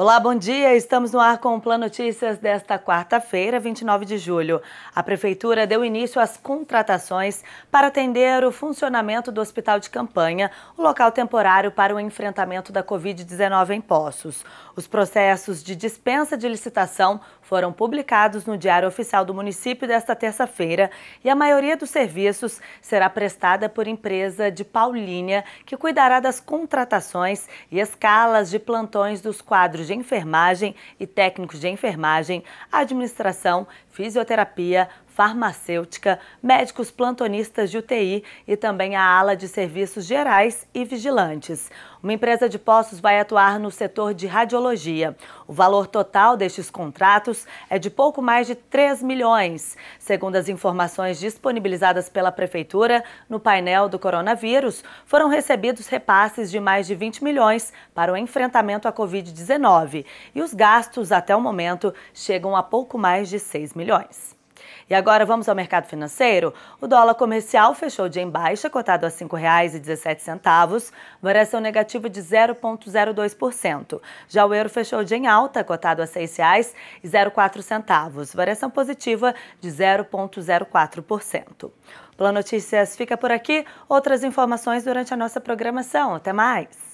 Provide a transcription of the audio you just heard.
Olá, bom dia. Estamos no ar com o Plano Notícias desta quarta-feira, 29 de julho. A Prefeitura deu início às contratações para atender o funcionamento do Hospital de Campanha, o local temporário para o enfrentamento da Covid-19 em Poços. Os processos de dispensa de licitação foram publicados no Diário Oficial do Município desta terça-feira e a maioria dos serviços será prestada por empresa de Paulínia, que cuidará das contratações e escalas de plantões dos quadros de enfermagem e técnicos de enfermagem, administração, fisioterapia, farmacêutica, médicos plantonistas de UTI e também a ala de serviços gerais e vigilantes. Uma empresa de postos vai atuar no setor de radiologia. O valor total destes contratos é de pouco mais de 3 milhões. Segundo as informações disponibilizadas pela Prefeitura, no painel do coronavírus, foram recebidos repasses de mais de 20 milhões para o enfrentamento à Covid-19. E os gastos, até o momento, chegam a pouco mais de 6 milhões. E agora vamos ao mercado financeiro? O dólar comercial fechou de em baixa, cotado a R$ 5,17, variação negativa de 0,02%. Já o euro fechou de em alta, cotado a R$ 6,04, variação positiva de 0,04%. Plano Notícias fica por aqui. Outras informações durante a nossa programação. Até mais!